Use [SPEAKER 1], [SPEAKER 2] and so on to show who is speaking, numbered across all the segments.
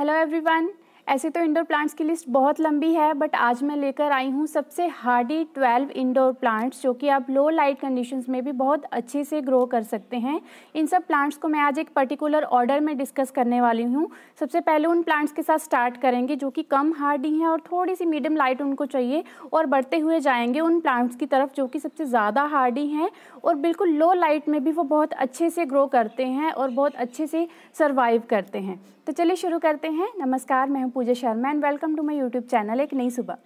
[SPEAKER 1] Hello everyone. ऐसे तो indoor plants की लिस्ट बहुत लंबी है बट आज मैं लेकर आई हूँ सबसे हार्डी 12 इंडोर प्लांट्स जो कि आप लो लाइट कंडीशंस में भी बहुत अच्छे से ग्रो कर सकते हैं इन सब प्लांट्स को मैं आज एक पर्टिकुलर ऑर्डर में डिस्कस करने वाली हूँ सबसे पहले उन प्लांट्स के साथ स्टार्ट करेंगे जो कि कम हार्डी हैं और थोड़ी सी मीडियम लाइट उनको चाहिए और बढ़ते हुए जाएंगे उन प्लांट्स की तरफ जो कि सबसे ज़्यादा हार्डी हैं और बिल्कुल लो लाइट में भी वो बहुत अच्छे से ग्रो करते हैं और बहुत अच्छे से सर्वाइव करते हैं तो चलिए शुरू करते हैं नमस्कार मैं am Pooja Sharma and welcome to my YouTube channel एक नई सुबह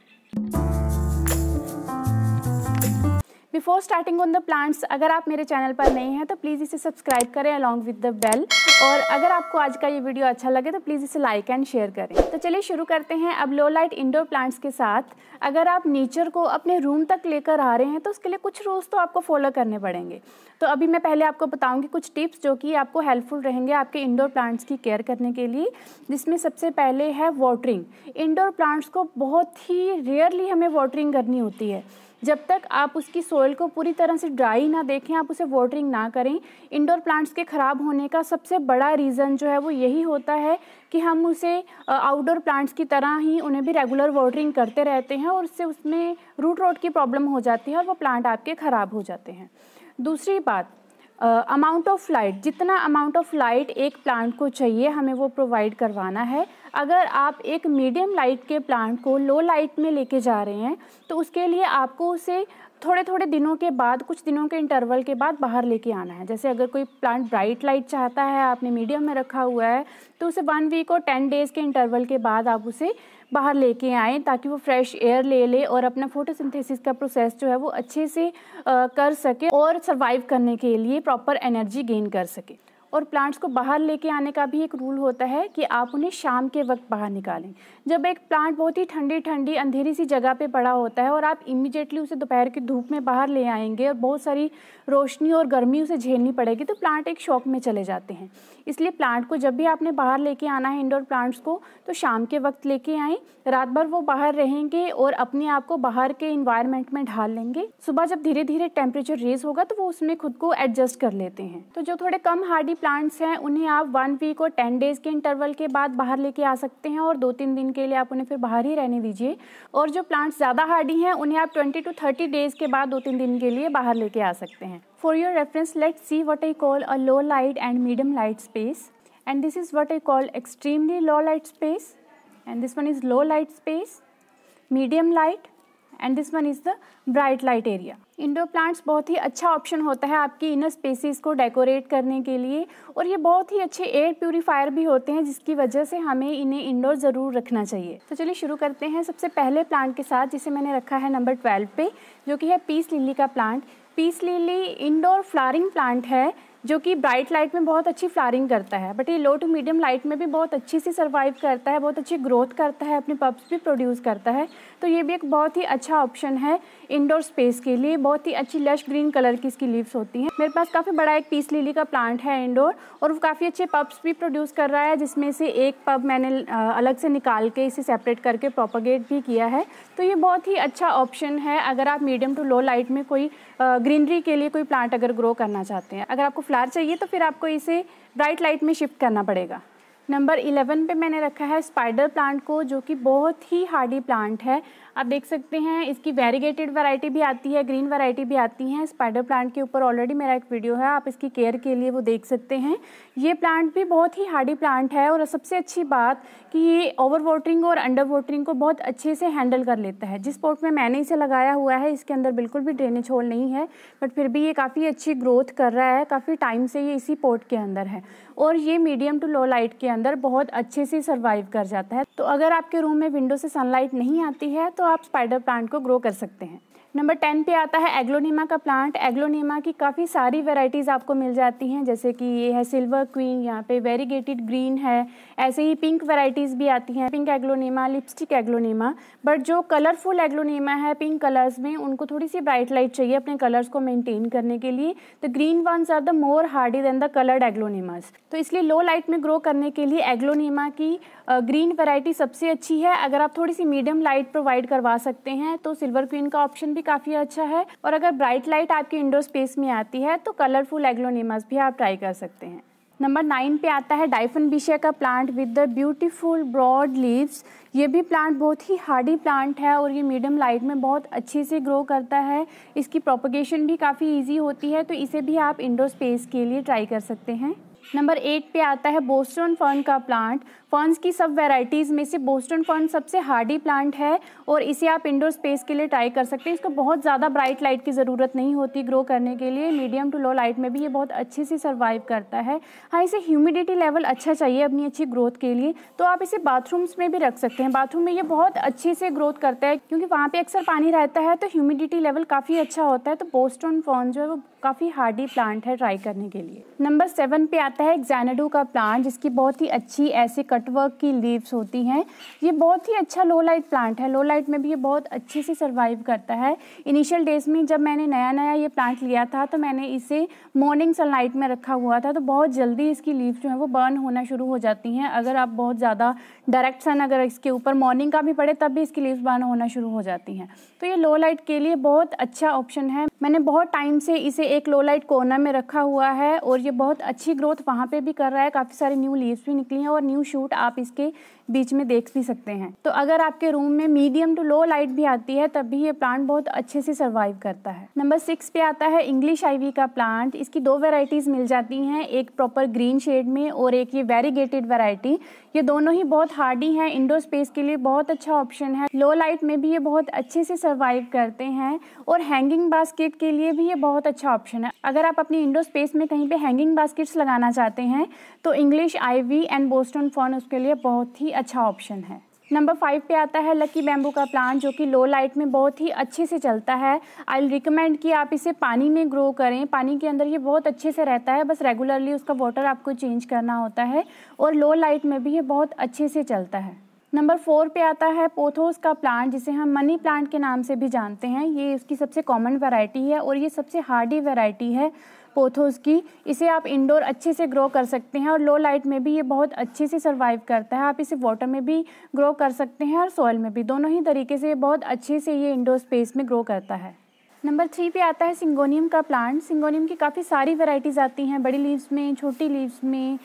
[SPEAKER 1] before starting on the plants अगर आप मेरे चैनल पर नहीं हैं तो प्लीज़ इसे सब्सक्राइब करें अलॉन्ग विद द बेल और अगर आपको आज का ये वीडियो अच्छा लगे तो प्लीज़ इसे लाइक एंड शेयर करें तो चलिए शुरू करते हैं अब लो लाइट इंडोर प्लांट्स के साथ अगर आप नेचर को अपने रूम तक लेकर आ रहे हैं तो उसके लिए कुछ रूल्स तो आपको फॉलो करने पड़ेंगे तो अभी मैं पहले आपको बताऊंगी कुछ टिप्स जो कि आपको हेल्पफुल रहेंगे आपके इंडोर प्लांट्स की केयर करने के लिए जिसमें सबसे पहले है वाटरिंग इंडोर प्लांट्स को बहुत ही रेयरली हमें वाटरिंग करनी होती है जब तक आप उसकी सोयल को पूरी तरह से ड्राई ना देखें आप उसे वाटरिंग ना करें इंडोर प्लांट्स के ख़राब होने का सबसे बड़ा रीज़न जो है वो यही होता है कि हम उसे आउटडोर प्लांट्स की तरह ही उन्हें भी रेगुलर वाटरिंग करते रहते हैं और उससे उसमें रूट रोट की प्रॉब्लम हो जाती है और वो प्लांट आपके ख़राब हो जाते हैं दूसरी बात अमाउंट ऑफ लाइट जितना अमाउंट ऑफ लाइट एक प्लांट को चाहिए हमें वो प्रोवाइड करवाना है अगर आप एक मीडियम लाइट के प्लांट को लो लाइट में लेके जा रहे हैं तो उसके लिए आपको उसे थोड़े थोड़े दिनों के बाद कुछ दिनों के इंटरवल के बाद बाहर लेके आना है जैसे अगर कोई प्लांट ब्राइट लाइट चाहता है आपने मीडियम में रखा हुआ है तो उसे वन वीक और टेन डेज़ के इंटरवल के बाद आप उसे बाहर लेके आएँ ताकि वो फ्रेश एयर ले ले और अपना फोटोसिंथेसिस का प्रोसेस जो है वो अच्छे से आ, कर सके और सर्वाइव करने के लिए प्रॉपर एनर्जी गेन कर सके और प्लांट्स को बाहर लेके आने का भी एक रूल होता है कि आप उन्हें शाम के वक्त बाहर निकालें जब एक प्लांट बहुत ही ठंडी ठंडी अंधेरी सी जगह पे पड़ा होता है और आप इमीडिएटली उसे दोपहर की धूप में बाहर ले आएंगे और बहुत सारी रोशनी और गर्मी उसे झेलनी पड़ेगी तो प्लांट एक शौक में चले जाते हैं इसलिए प्लांट को जब भी आपने बाहर लेके आना है इंडोर प्लांट्स को तो शाम के वक्त लेके आएँ रात भर वो बाहर रहेंगे और अपने आप को बाहर के इन्वायरमेंट में ढाल लेंगे सुबह जब धीरे धीरे टेम्परेचर रेज होगा तो वो उसमें खुद को एडजस्ट कर लेते हैं तो जो थोड़े कम हार्डी प्लांट्स हैं उन्हें आप वन वीक और टेन डेज़ के इंटरवल के बाद बाहर लेके आ सकते हैं और दो तीन दिन के लिए आप उन्हें फिर बाहर ही रहने दीजिए और जो प्लांट्स ज़्यादा हार्डी हैं उन्हें आप ट्वेंटी टू थर्टी डेज़ के बाद दो तीन दिन के लिए बाहर लेके आ सकते हैं for your reference let see what I call a low light and medium light space and this is what I call extremely low light space and this one is low light space medium light and this one is the bright light area indoor plants बहुत ही अच्छा option होता है आपकी inner spaces को decorate करने के लिए और ये बहुत ही अच्छे एयर प्योरीफायर भी होते हैं जिसकी वजह से हमें इन्हें इंडोर ज़रूर रखना चाहिए तो चलिए शुरू करते हैं सबसे पहले प्लांट के साथ जिसे मैंने रखा है नंबर ट्वेल्व पे जो कि है पीस लिली का plant peace lily indoor flowering plant है जो कि ब्राइट लाइट में बहुत अच्छी फ्लारिंग करता है बट ये लो टू मीडियम लाइट में भी बहुत अच्छी सी सर्वाइव करता है बहुत अच्छी ग्रोथ करता है अपने पब्स भी प्रोड्यूस करता है तो ये भी एक बहुत ही अच्छा ऑप्शन है इंडोर स्पेस के लिए बहुत ही अच्छी लश ग्रीन कलर की इसकी लीव्स होती हैं मेरे पास काफ़ी बड़ा एक पीस लिली का प्लांट है इंडोर और वो काफ़ी अच्छे पब्स भी प्रोड्यूस कर रहा है जिसमें से एक पब मैंने अलग से निकाल के इसे सेपरेट करके प्रोपोगेट भी किया है तो ये बहुत ही अच्छा ऑप्शन है अगर आप मीडियम टू लो लाइट में कोई ग्रीनरी के लिए कोई प्लांट अगर ग्रो करना चाहते हैं अगर आपको फ्लावर चाहिए तो फिर आपको इसे ब्राइट लाइट में शिफ्ट करना पड़ेगा नंबर 11 पे मैंने रखा है स्पाइडर प्लांट को जो कि बहुत ही हार्डी प्लांट है आप देख सकते हैं इसकी वेरीगेटेड वैरायटी भी आती है ग्रीन वैरायटी भी आती है स्पाइडर प्लांट के ऊपर ऑलरेडी मेरा एक वीडियो है आप इसकी केयर के लिए वो देख सकते हैं ये प्लांट भी बहुत ही हार्डी प्लांट है और सबसे अच्छी बात कि ये ओवर वाटरिंग और अंडर वाटरिंग को बहुत अच्छे से हैंडल कर लेता है जिस पोर्ट में मैंने इसे लगाया हुआ है इसके अंदर बिल्कुल भी ड्रेनेज होल नहीं है बट फिर भी ये काफ़ी अच्छी ग्रोथ कर रहा है काफ़ी टाइम से ये इसी पोर्ट के अंदर है और ये मीडियम टू लो लाइट के अंदर बहुत अच्छे से सर्वाइव कर जाता है तो अगर आपके रूम में विंडो से सनलाइट नहीं आती है तो तो आप स्पाइडर प्लांट को ग्रो कर सकते हैं नंबर टेन पे आता है एग्लोनीमा का प्लांट एग्लोनीमा की काफ़ी सारी वेराइटीज़ आपको मिल जाती हैं जैसे कि ये है सिल्वर क्वीन यहाँ पे वेरीगेटेड ग्रीन है ऐसे ही पिंक वेराइटीज़ भी आती हैं pink aglaonema lipstick aglaonema but जो कलरफुल एग्लोनीमा है पिंक कलर्स में उनको थोड़ी सी ब्राइट लाइट चाहिए अपने कलर्स को मेनटेन करने के लिए तो green ones are the more hardy than the coloured aglaonemas तो इसलिए लो लाइट में ग्रो करने के लिए एग्लोनीमा की ग्रीन वेराइटी सबसे अच्छी है अगर आप थोड़ी सी मीडियम लाइट प्रोवाइड करवा सकते हैं तो सिल्वर क्वीन का ऑप्शन भी भी काफ़ी अच्छा है और अगर ब्राइट लाइट आपके इंडोर स्पेस में आती है तो कलरफुल एग्लोनिमस भी आप ट्राई कर सकते हैं नंबर नाइन पे आता है डाइफन बिशिया का plant with the beautiful broad leaves ये भी प्लांट बहुत ही हार्डी प्लांट है और ये मीडियम लाइट में बहुत अच्छे से ग्रो करता है इसकी प्रोपोगेशन भी काफ़ी इजी होती है तो इसे भी आप इंडोर स्पेस के लिए ट्राई कर सकते हैं नंबर एट पे आता है बोस्टन फर्न का प्लांट फर्न्स की सब वेराइटीज़ में से बोस्टन फर्न सबसे हार्डी प्लांट है और इसे आप इंडोर स्पेस के लिए ट्राई कर सकते हैं इसको बहुत ज़्यादा ब्राइट लाइट की ज़रूरत नहीं होती ग्रो करने के लिए मीडियम टू लो लाइट में भी ये बहुत अच्छे से सर्वाइव करता है हाँ इसे ह्यूमिडिटी लेवल अच्छा चाहिए अपनी अच्छी ग्रोथ के लिए तो आप इसे बाथरूम्स में भी रख सकते हैं बाथरूम में ये बहुत अच्छे से ग्रोथ करता है क्योंकि वहाँ पर अक्सर पानी रहता है तो ह्यूमिडिटी लेवल काफ़ी अच्छा होता है तो बोस्टन फर्न जो है वो काफ़ी हार्डी प्लांट है ट्राई करने के लिए नंबर सेवन पे आता है एक्जैनडो का प्लांट जिसकी बहुत ही अच्छी ऐसे कट कटवर्क की लीव्स होती हैं ये बहुत ही अच्छा लो लाइट प्लांट है लो लाइट में भी ये बहुत अच्छे से सर्वाइव करता है इनिशियल डेज़ में जब मैंने नया नया ये प्लांट लिया था तो मैंने इसे मॉर्निंग सनलाइट में रखा हुआ था तो बहुत जल्दी इसकी लीव जो है वो बर्न होना शुरू हो जाती हैं अगर आप बहुत ज़्यादा डायरेक्ट सन अगर इसके ऊपर मॉर्निंग का भी पड़े तब भी इसकी लीव्स बर्न होना शुरू हो जाती हैं तो ये लो लाइट के लिए बहुत अच्छा ऑप्शन है मैंने बहुत टाइम से इसे एक लो लाइट कोना में रखा हुआ है और ये बहुत अच्छी ग्रोथ वहाँ पे भी कर रहा है काफ़ी सारी न्यू लीव्स भी निकली हैं और न्यू शूट आप इसके बीच में देख भी सकते हैं तो अगर आपके रूम में मीडियम टू लो लाइट भी आती है तब भी ये प्लांट बहुत अच्छे से सर्वाइव करता है नंबर सिक्स पे आता है इंग्लिश आईवी का प्लांट इसकी दो वेराइटीज़ मिल जाती हैं एक प्रॉपर ग्रीन शेड में और एक ये वेरीगेटेड वेराइटी ये दोनों ही बहुत हार्डी हैं इंडोर स्पेस के लिए बहुत अच्छा ऑप्शन है लो लाइट में भी ये बहुत अच्छे से सर्वाइव करते हैं और हैंगिंग बास्केट के लिए भी ये बहुत अच्छा ऑप्शन है अगर आप अपनी इंडोर स्पेस में कहीं पे हैंगिंग बास्केट्स लगाना चाहते हैं तो English ivy and Boston fern उसके लिए बहुत ही अच्छा ऑप्शन है नंबर फाइव पे आता है लकी बैम्बू का प्लांट जो कि लो लाइट में बहुत ही अच्छे से चलता है आई रिकमेंड कि आप इसे पानी में ग्रो करें पानी के अंदर ये बहुत अच्छे से रहता है बस रेगुलरली उसका वाटर आपको चेंज करना होता है और लो लाइट में भी ये बहुत अच्छे से चलता है नंबर फोर पे आता है पोथोस का प्लांट जिसे हम मनी प्लांट के नाम से भी जानते हैं ये इसकी सबसे कॉमन वेराइटी है और ये सबसे हार्डी वेराइटी है पोथोस की इसे आप इंडोर अच्छे से ग्रो कर सकते हैं और लो लाइट में भी ये बहुत अच्छे से सर्वाइव करता है आप इसे वाटर में भी ग्रो कर सकते हैं और सॉइल में भी दोनों ही तरीके से ये बहुत अच्छे से ये इंडोर स्पेस में ग्रो करता है नंबर थ्री पे आता है सिंगोनियम का प्लांट सिंगोनियम की काफ़ी सारी वैरायटीज़ आती हैं बड़ी लीव्स में छोटी लीव्स में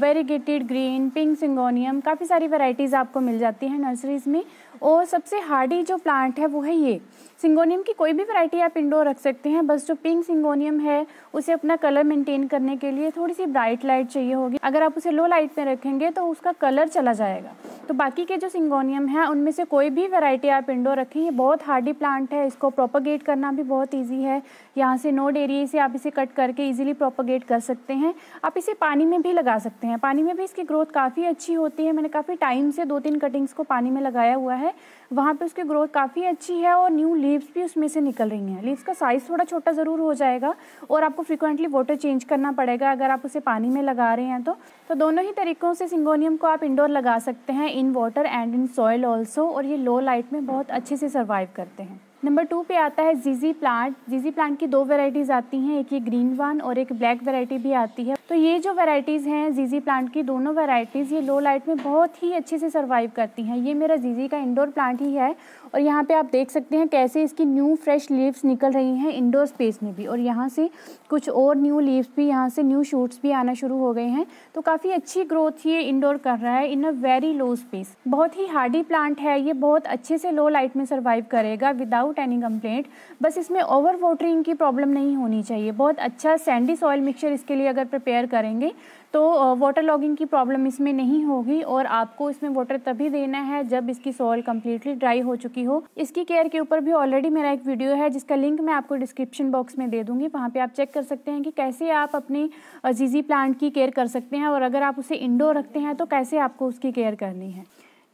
[SPEAKER 1] वेरीगेटेड ग्रीन पिंक सिंगोनियम काफ़ी सारी वैरायटीज़ आपको मिल जाती हैं नर्सरीज़ में और सबसे हार्डी जो प्लांट है वो है ये सिंगोनियम की कोई भी वैरायटी आप इंडोर रख सकते हैं बस जो पिंक सिंगोनियम है उसे अपना कलर मेंटेन करने के लिए थोड़ी सी ब्राइट लाइट चाहिए होगी अगर आप उसे लो लाइट में रखेंगे तो उसका कलर चला जाएगा तो बाकी के जो सिंगोनियम हैं उनमें से कोई भी वैरायटी आप इंडोर रखें ये बहुत हार्डी प्लांट है इसको प्रोपोगेट करना भी बहुत ईजी है यहाँ से नोड एरिए से आप इसे कट करके इजीली प्रोपोगेट कर सकते हैं आप इसे पानी में भी लगा सकते हैं पानी में भी इसकी ग्रोथ काफ़ी अच्छी होती है मैंने काफ़ी टाइम से दो तीन कटिंग्स को पानी में लगाया हुआ है वहाँ पे उसकी ग्रोथ काफ़ी अच्छी है और न्यू लीव्स भी उसमें से निकल रही हैं लीव्स का साइज़ थोड़ा छोटा ज़रूर हो जाएगा और आपको फ्रिक्वेंटली वाटर चेंज करना पड़ेगा अगर आप उसे पानी में लगा रहे हैं तो तो दोनों ही तरीक़ों से सिंगोनियम को आप इंडोर लगा सकते हैं in water and in soil also और ये लो लाइट में बहुत अच्छे से सर्वाइव करते हैं नंबर टू पे आता है जीजी प्लांट जीजी प्लांट की दो वेराइटीज़ आती हैं एक ये ग्रीन वन और एक ब्लैक वेराइटी भी आती है तो ये जो वेराइटीज़ हैं जीजी प्लांट की दोनों वेराइटीज़ ये लो लाइट में बहुत ही अच्छे से सर्वाइव करती हैं ये मेरा जीजी का इंडोर प्लांट ही है और यहाँ पे आप देख सकते हैं कैसे इसकी न्यू फ्रेश लीव्स निकल रही हैं इंडोर स्पेस में भी और यहाँ से कुछ और न्यू लीव्स भी यहाँ से न्यू शूट्स भी आना शुरू हो गए हैं तो काफ़ी अच्छी ग्रोथ ये इंडोर कर रहा है इन अ वेरी लो स्पेस बहुत ही हार्डी प्लांट है ये बहुत अच्छे से लो लाइट में सर्वाइव करेगा विदाउट विदाउट एनी कंप्लेंट बस इसमें ओवर वाटरिंग की प्रॉब्लम नहीं होनी चाहिए बहुत अच्छा सैंडी सॉयल मिक्सचर इसके लिए अगर प्रिपेयर करेंगे तो वाटर लॉगिंग की प्रॉब्लम इसमें नहीं होगी और आपको इसमें वाटर तभी देना है जब इसकी सॉयल कम्प्लीटली ड्राई हो चुकी हो इसकी केयर के ऊपर भी ऑलरेडी मेरा एक वीडियो है जिसका लिंक मैं आपको डिस्क्रिप्शन बॉक्स में दे दूँगी वहाँ पर आप चेक कर सकते हैं कि कैसे आप अपनी अजीजी प्लांट की केयर कर सकते हैं और अगर आप उसे इंडोर रखते हैं तो कैसे आपको उसकी केयर करनी है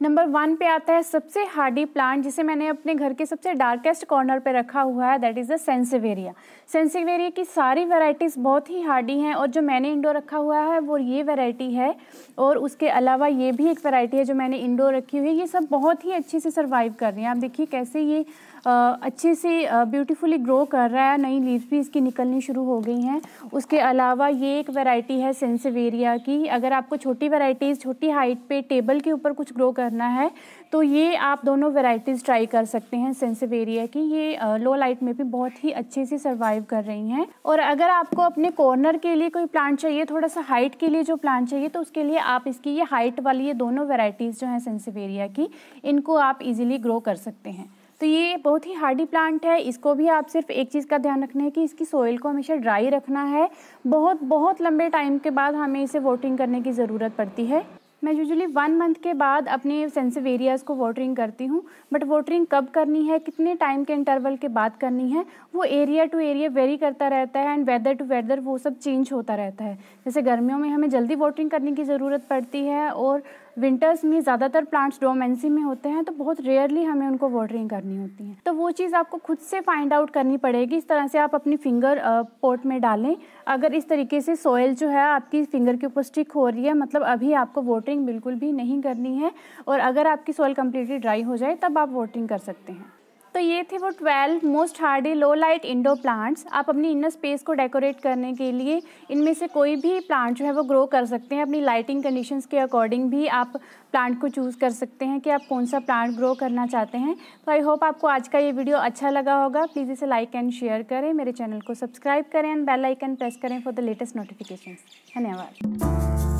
[SPEAKER 1] नंबर वन पे आता है सबसे हार्डी प्लांट जिसे मैंने अपने घर के सबसे डार्केस्ट कॉर्नर पे रखा हुआ है that is the sansevieria sansevieria की सारी वेराइटीज़ बहुत ही हार्डी हैं और जो मैंने इंडोर रखा हुआ है वो ये वैरायटी है और उसके अलावा ये भी एक वैरायटी है जो मैंने इंडोर रखी हुई है ये सब बहुत ही अच्छे से सर्वाइव कर रही हैं आप देखिए कैसे ये अच्छे से ब्यूटीफुली ग्रो कर रहा है नई लीव्स भी इसकी निकलनी शुरू हो गई हैं उसके अलावा ये एक वैरायटी है सेंसिवेरिया की अगर आपको छोटी वैरायटीज छोटी हाइट पे टेबल के ऊपर कुछ ग्रो कर करना है तो ये आप दोनों वेराइटीज़ ट्राई कर सकते हैं सेंसिवेरिया की ये लो लाइट में भी बहुत ही अच्छे से सर्वाइव कर रही हैं और अगर आपको अपने कॉर्नर के लिए कोई प्लांट चाहिए थोड़ा सा हाइट के लिए जो प्लांट चाहिए तो उसके लिए आप इसकी ये हाइट वाली ये दोनों वेराइटीज़ जो हैं सेंसिवेरिया की इनको आप इजीली ग्रो कर सकते हैं तो ये बहुत ही हार्डी प्लांट है इसको भी आप सिर्फ एक चीज़ का ध्यान रखना है कि इसकी सॉइल को हमेशा ड्राई रखना है बहुत बहुत लंबे टाइम के बाद हमें इसे वोटिंग करने की ज़रूरत पड़ती है मैं यूजुअली वन मंथ के बाद अपने सेंसिव एरियाज़ को वाटरिंग करती हूँ बट वाटरिंग कब करनी है कितने टाइम के इंटरवल के बाद करनी है वो एरिया टू एरिया वेरी करता रहता है एंड वेदर टू वेदर वो सब चेंज होता रहता है जैसे गर्मियों में हमें जल्दी वाटरिंग करने की ज़रूरत पड़ती है और विंटर्स में ज़्यादातर प्लांट्स डोमेंसी में होते हैं तो बहुत रेयरली हमें उनको वाटरिंग करनी होती है तो वो चीज़ आपको खुद से फाइंड आउट करनी पड़ेगी इस तरह से आप अपनी फिंगर पोर्ट में डालें अगर इस तरीके से सॉयल जो है आपकी फिंगर के ऊपर स्टिक हो रही है मतलब अभी आपको वाटरिंग बिल्कुल भी नहीं करनी है और अगर आपकी सॉयल कम्प्लीटली ड्राई हो जाए तब आप वोटिंग कर सकते हैं तो ये थे वो twelve most hardy low light indoor plants आप अपनी इनर स्पेस को डेकोरेट करने के लिए इनमें से कोई भी प्लांट जो है वो ग्रो कर सकते हैं अपनी लाइटिंग कंडीशंस के अकॉर्डिंग भी आप प्लांट को चूज़ कर सकते हैं कि आप कौन सा प्लांट ग्रो करना चाहते हैं तो आई होप आपको आज का ये वीडियो अच्छा लगा होगा प्लीज़ इसे लाइक एंड शेयर करें मेरे चैनल को सब्सक्राइब करें एंड बेल आइकन प्रेस करें फॉर द लेटेस्ट नोटिफिकेशन धन्यवाद